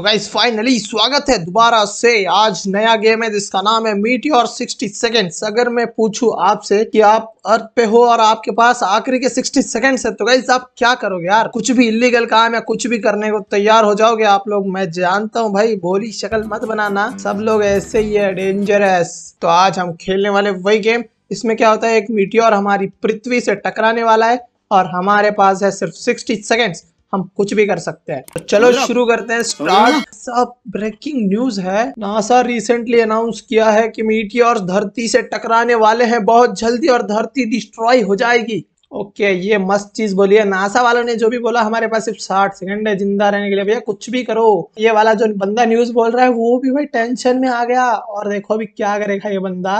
तो guys finally स्वागत है दोबारा से आज नया गेम है जिसका नाम है मीटी और सिक्सटी सेकेंड्स अगर मैं पूछूं आपसे कि आप अर्थ पे हो और आपके पास आखिरी के सिक्सटी सेकेंड्स है तो गाइस आप क्या करोगे यार कुछ भी इलीगल काम या कुछ भी करने को तैयार हो जाओगे आप लोग मैं जानता हूँ भाई बोली शक्ल मत बनाना सब लोग ऐसे ही है डेंजरस तो आज हम खेलने वाले वही गेम इसमें क्या होता है एक मीटी हमारी पृथ्वी से टकराने वाला है और हमारे पास है सिर्फ सिक्सटी सेकेंड्स हम कुछ भी कर सकते हैं तो चलो शुरू करते हैं स्टार्ट सब ब्रेकिंग न्यूज है नासा रिसेंटली अनाउंस किया है कि और धरती से टकराने वाले हैं बहुत जल्दी और धरती डिस्ट्रॉय हो जाएगी ओके okay, ये मस्त चीज बोली है नासा वालों ने जो भी बोला हमारे पास सिर्फ साठ सेकंड है जिंदा रहने के लिए भैया कुछ भी करो ये वाला जो बंदा न्यूज बोल रहा है वो भी भाई टेंशन में आ गया और देखो अभी क्या करेगा ये बंदा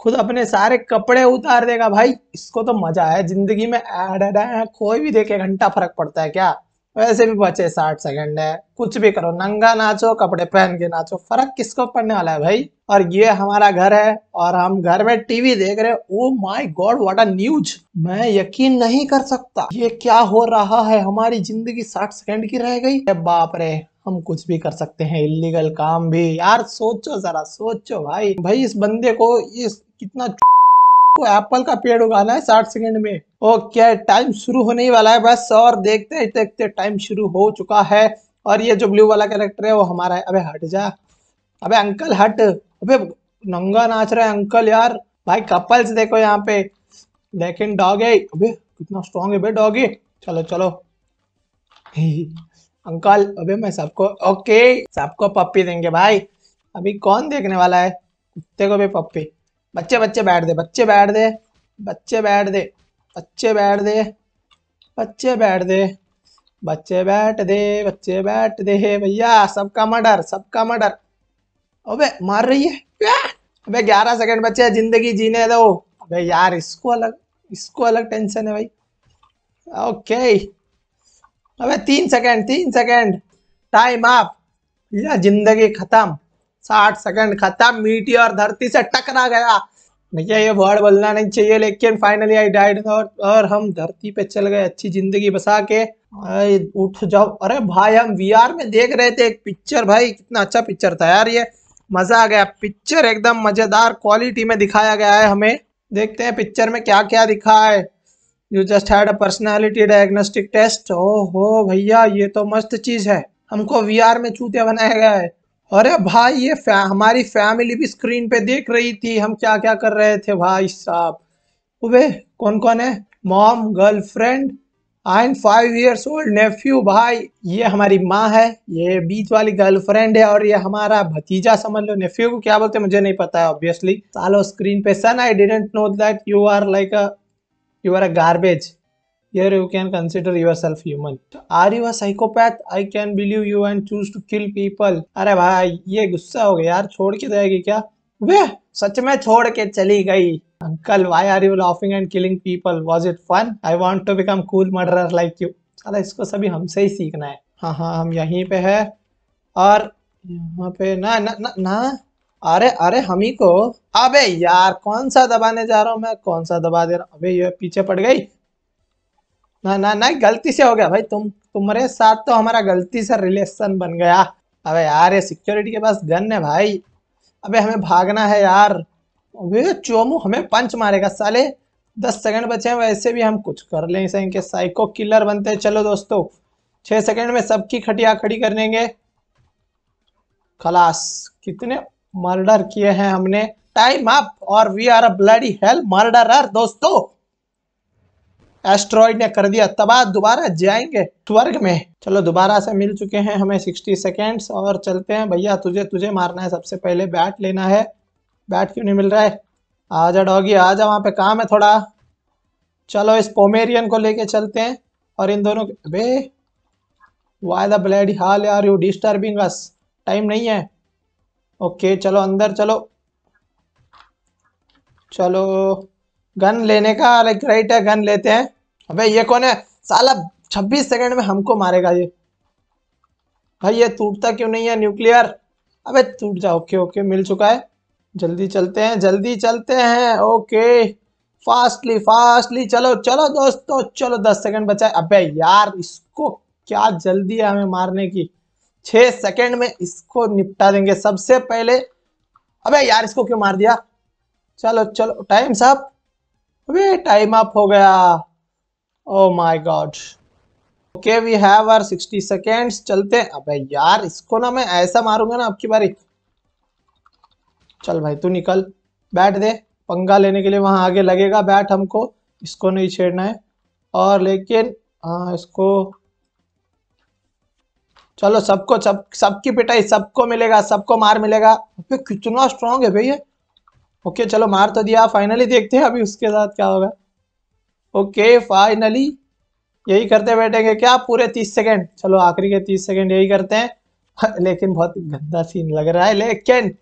खुद अपने सारे कपड़े उतार देगा भाई इसको तो मजा है जिंदगी में एड कोई भी देखे घंटा फर्क पड़ता है क्या वैसे भी बचे साठ सेकंड है कुछ भी करो नंगा नाचो कपड़े पहन के नाचो फर्क किसको पड़ने वाला है भाई और ये हमारा घर है और हम घर में टीवी देख रहे oh my god what a news मैं यकीन नहीं कर सकता ये क्या हो रहा है हमारी जिंदगी साठ सेकंड की रह गई बाप रे हम कुछ भी कर सकते हैं इलीगल काम भी यार सोचो जरा सोचो भाई भाई इस बंदे को इस कितना को एप्पल का पेड़ उगाना है साठ सेकंड में ओके टाइम शुरू होने ही वाला है बस और देखते हैं देखते टाइम शुरू हो चुका है और ये जो ब्लू वाला कैरेक्टर है वो हमारा है अबे हट जा अबे अंकल हट अबे नंगा नाच रहा है अंकल यार भाई कपल्स देखो यहाँ पे लेकिन डॉग है अबे कितना स्ट्रांग है भाई डॉग चलो चलो अंकल अभी मैं सबको ओके सबको पप्पी देंगे भाई अभी कौन देखने वाला है कुत्ते को भी पप्पी बच्चे बच्चे बैठ दे बच्चे बैठ दे बच्चे बैठ दे बच्चे बैठ दे बच्चे बैठ दे बच्चे बैठ दे बच्चे बैठ दे भैया सबका मर्डर सबका मर्डर अबे मार रही है अबे ग्यारह सेकंड बच्चे हैं जिंदगी जीने दो अबे यार इसको अलग इसको अलग टेंशन है भाई ओके अबे तीन सेकेंड तीन सेकेंड टाइम आप या जिंदगी खत्म साठ सेकेंड खत्म मीटी और धरती से टकरा गया भैया ये वर्ड बोलना नहीं चाहिए लेकिन फाइनली आई डाइड और और हम धरती पे चल गए अच्छी जिंदगी बसा के उठ जाओ अरे भाई हम वीआर में देख रहे थे एक पिक्चर भाई कितना अच्छा पिक्चर था यार ये मजा आ गया पिक्चर एकदम मजेदार क्वालिटी में दिखाया गया है हमें देखते हैं पिक्चर में क्या क्या दिखा है you just had a personality diagnostic test oh हो भैया ये तो मस्त चीज़ है हमको आर में चूतिया बनाया गया है अरे भाई ये फै, हमारी फैमिली भी स्क्रीन पे देख रही थी हम क्या क्या कर रहे थे भाई साहब उबे कौन कौन है mom girlfriend I am five years old nephew भाई ये हमारी माँ है ये बीच वाली गर्लफ्रेंड है और ये हमारा भतीजा समझ लो नेफ्यू को क्या बोलते मुझे नहीं पता है ऑब्वियसली सालो स्क्रीन पे son I didn't know that you are like a you are a garbage here you can consider yourself human are you a psychopath i can believe you and choose to kill people अरे भाई ये गुस्सा हो गया यार छोड़ के जाएगी क्या वे सच में छोड़ के चली गई uncle why are you laughing and killing people was it fun I want to become cool murder like you अरे इसको सभी हमसे ही सीखना है हाँ हाँ हम यहीं पे है और यहाँ पे ना ना ना, ना अरे अरे हम ही को अबे यार कौन सा दबाने जा रहा हूँ मैं कौन सा दबा दे रहा हूँ अबे ये पीछे पड़ गई ना ना ना गलती से हो गया भाई तुम तुम्हारे साथ तो हमारा गलती से रिलेशन बन गया अबे यार ये सिक्योरिटी के पास गन है भाई अबे हमें भागना है यार अबे चोमू हमें पंच मारेगा साले दस सेकंड बचे हैं वैसे भी हम कुछ कर लें सही के साइको किलर बनते हैं चलो दोस्तों छः सेकंड में सबकी खटिया खड़ी कर लेंगे खलास कितने मर्डर किए हैं हमने टाइम अप और we are a bloody hell murderer दोस्तों एस्ट्रॉइड ने कर दिया तबाह दोबारा जाएंगे स्वर्ग में चलो दोबारा से मिल चुके हैं हमें 60 सेकेंड्स और चलते हैं भैया तुझे तुझे मारना है सबसे पहले बैट लेना है बैट क्यों नहीं मिल रहा है आजा डॉगी आजा वहाँ पे काम है थोड़ा चलो इस पोमेरियन को लेके चलते हैं और इन दोनों अभी why the bloody hell are you disturbing us time नहीं है ओके चलो अंदर चलो चलो गन लेने का लाइक राइट है गन लेते हैं अबे ये कौन है साला 26 सेकंड में हमको मारेगा ये भाई ये टूटता क्यों नहीं है न्यूक्लियर अबे टूट जा ओके ओके मिल चुका है जल्दी चलते हैं जल्दी चलते हैं ओके फास्टली फास्टली चलो चलो दोस्तों चलो दस सेकंड बचा अबे यार इसको क्या जल्दी है हमें मारने की छह सेकेंड में इसको निपटा देंगे सबसे पहले अबे यार इसको क्यों मार दिया चलो चलो टाइम साहब अबे टाइम अप हो गया oh my god okay we have are sixty seconds चलते हैं अबे यार इसको ना मैं ऐसा मारूंगा ना आपकी बारी चल भाई तू निकल बैठ दे पंगा लेने के लिए वहां आगे लगेगा बैठ हमको इसको नहीं छेड़ना है और लेकिन आ, हाँ, इसको चलो सबको सब सबकी पिटाई सबको मिलेगा सबको मार मिलेगा अबे कितना स्ट्रांग है भैया ओके चलो मार तो दिया फाइनली देखते हैं अभी उसके साथ क्या होगा ओके फाइनली यही करते बैठेंगे क्या पूरे तीस सेकेंड चलो आखिरी के तीस सेकेंड यही करते हैं लेकिन बहुत गंदा सीन लग रहा है लेकिन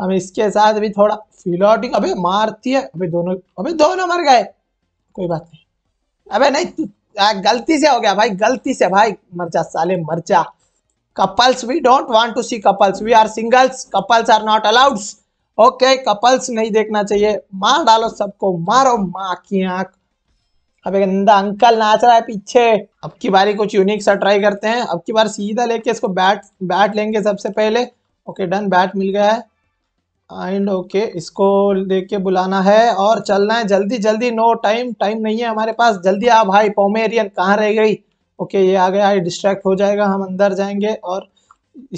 हम इसके साथ भी थोड़ा फील अभी मारती है अभी दोनों अभी दोनों मर गए कोई बात नहीं अबे नहीं गलती से हो गया भाई गलती से भाई मर जा साले मर जा couples we don't want to see couples we are singles couples are not allowed okay couples नहीं देखना चाहिए मार डालो सबको मारो माँ की आंख अब एक अंदा अंकल नाच रहा है पीछे अब की बारी कुछ यूनिक सा ट्राई करते हैं अब की बार सीधा लेके इसको बैट बैट लेंगे सबसे पहले ओके डन बैट मिल गया है एंड ओके okay, इसको लेके बुलाना है और चलना है जल्दी जल्दी नो टाइम टाइम नहीं है हमारे पास जल्दी आ भाई पोमेरियन कहाँ रह गई ओके ये आ गया है डिस्ट्रैक्ट हो जाएगा हम अंदर जाएंगे और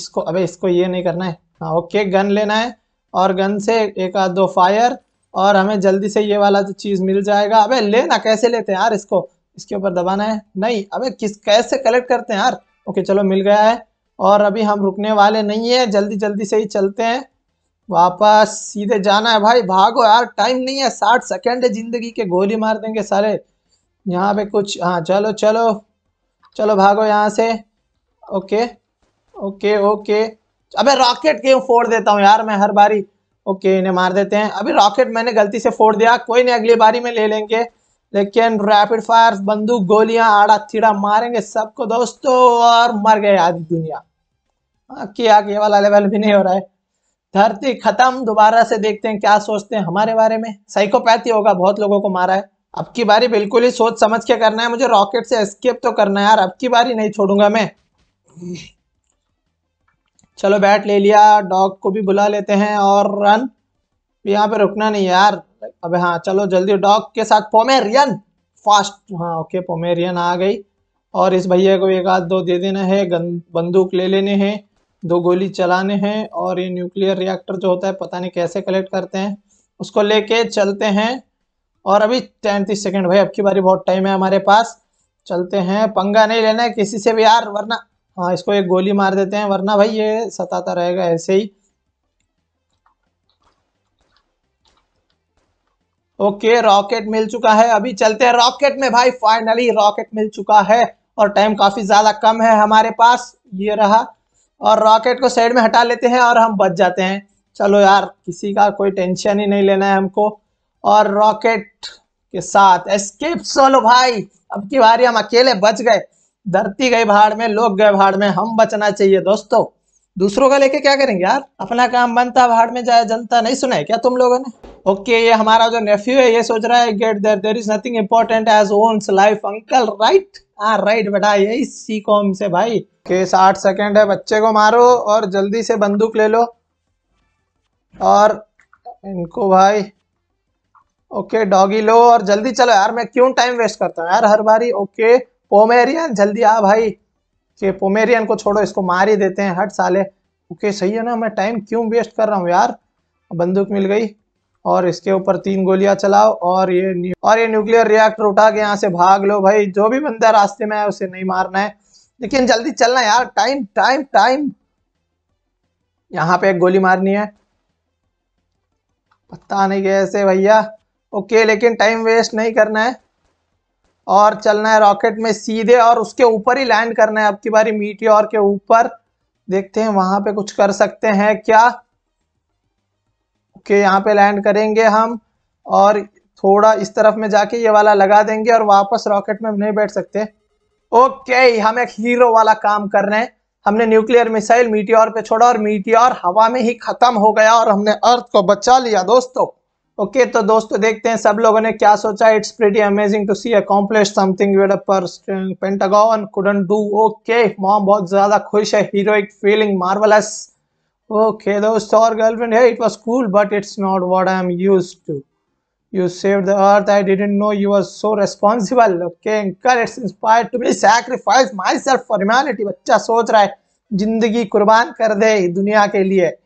इसको अबे इसको ये नहीं करना है हाँ ओके गन लेना है और गन से एक आध दो फायर और हमें जल्दी से ये वाला तो चीज़ मिल जाएगा अबे लेना कैसे लेते हैं यार इसको इसके ऊपर दबाना है नहीं अबे किस कैसे कलेक्ट करते हैं यार ओके चलो मिल गया है और अभी हम रुकने वाले नहीं है जल्दी जल्दी से ही चलते हैं वापस सीधे जाना है भाई भागो यार टाइम नहीं है साठ सेकेंड है जिंदगी के गोली मार देंगे सारे यहाँ पे कुछ हाँ चलो चलो चलो भागो यहाँ से ओके ओके ओके अबे रॉकेट क्यों फोड़ देता हूँ यार मैं हर बारी ओके इन्हें मार देते हैं अभी रॉकेट मैंने गलती से फोड़ दिया कोई नहीं अगली बारी में ले लेंगे लेकिन रैपिड फायर बंदूक गोलियां आड़ा थीड़ा मारेंगे सबको दोस्तों और मर गए आज दुनिया हाँ, किया ये वाला लेवल भी नहीं हो रहा है धरती खत्म दोबारा से देखते हैं क्या सोचते हैं हमारे बारे में साइकोपैथी होगा बहुत लोगों को मारा है अब की बारी बिल्कुल ही सोच समझ के करना है मुझे रॉकेट से एस्केप तो करना है यार अब की बारी नहीं छोड़ूंगा मैं चलो बैट ले लिया डॉग को भी बुला लेते हैं और रन यहाँ पे रुकना नहीं यार अबे हाँ चलो जल्दी डॉग के साथ पोमेरियन फास्ट हाँ ओके पोमेरियन आ गई और इस भैया को एक आध दो दे देना है बंदूक ले लेने हैं दो गोली चलाने हैं और ये न्यूक्लियर रिएक्टर जो होता है पता नहीं कैसे कलेक्ट करते हैं उसको लेके चलते हैं और अभी तैंतीस सेकेंड भाई अब की बारी बहुत टाइम है हमारे पास चलते हैं पंगा नहीं लेना है किसी से भी यार वरना हाँ इसको एक गोली मार देते हैं वरना भाई ये सताता रहेगा ऐसे ही ओके रॉकेट मिल चुका है अभी चलते हैं रॉकेट में भाई फाइनली रॉकेट मिल चुका है और टाइम काफी ज्यादा कम है हमारे पास ये रहा और रॉकेट को साइड में हटा लेते हैं और हम बच जाते हैं चलो यार किसी का कोई टेंशन ही नहीं लेना है हमको और रॉकेट के साथ एस्केप सोलो भाई अब की बारी हम अकेले बच गए धरती गई भाड़ में लोग गए भाड़ में हम बचना चाहिए दोस्तों दूसरों का लेके क्या करेंगे यार अपना काम बनता भाड़ में जाए जनता नहीं सुना है क्या तुम लोगों ने ओके okay, ये हमारा जो नेफ्यू है ये सोच रहा है get there there is nothing important as own life uncle right हाँ राइट बेटा यही सी कॉम से भाई केस आठ सेकेंड है बच्चे को मारो और जल्दी से बंदूक ले लो और इनको भाई ओके डॉगी लो और जल्दी चलो यार मैं क्यों टाइम वेस्ट करता हूँ यार हर बारी ओके पोमेरियन जल्दी आ भाई के पोमेरियन को छोड़ो इसको मार ही देते हैं हट साले ओके सही है ना मैं टाइम क्यों वेस्ट कर रहा हूँ यार बंदूक मिल गई और इसके ऊपर तीन गोलियां चलाओ और ये और ये न्यूक्लियर रिएक्टर उठा के यहाँ से भाग लो भाई जो भी बंदा रास्ते में है उसे नहीं मारना है लेकिन जल्दी चलना यार टाइम टाइम टाइम यहाँ पे एक गोली मारनी है पता नहीं कैसे भैया ओके लेकिन टाइम वेस्ट नहीं करना है और चलना है रॉकेट में सीधे और उसके ऊपर ही लैंड करना है अब की बारी मीटियोर के ऊपर देखते हैं वहां पे कुछ कर सकते हैं क्या ओके यहाँ पे लैंड करेंगे हम और थोड़ा इस तरफ में जाके ये वाला लगा देंगे और वापस रॉकेट में नहीं बैठ सकते ओके हम एक हीरो वाला काम कर रहे हैं हमने न्यूक्लियर मिसाइल मीटियोर पे छोड़ा और मीटियोर हवा में ही खत्म हो गया और हमने अर्थ को बचा लिया दोस्तों ओके okay, तो दोस्तों देखते हैं सब लोगों ने क्या सोचा it's pretty amazing to see accomplish something with a person Pentagon couldn't do okay mom बहुत ज्यादा खुश है हीरोइक फीलिंग मार्वलस ओके दोस्तों और गर्लफ्रेंड है it was cool but it's not what I am used to you save the earth I didn't know you are so responsible okay uncle it's inspired to me sacrifice myself for humanity बच्चा सोच रहा है जिंदगी कुर्बान कर दे दुनिया के लिए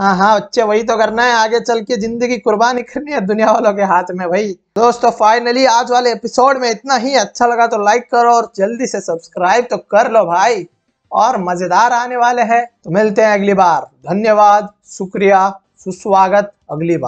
हाँ हाँ अच्छे वही तो करना है आगे चल के जिंदगी कुर्बानी करनी है दुनिया वालों के हाथ में भाई दोस्तों फाइनली आज वाले एपिसोड में इतना ही अच्छा लगा तो लाइक करो और जल्दी से सब्सक्राइब तो कर लो भाई और मजेदार आने वाले हैं तो मिलते हैं अगली बार धन्यवाद शुक्रिया सुस्वागत अगली बार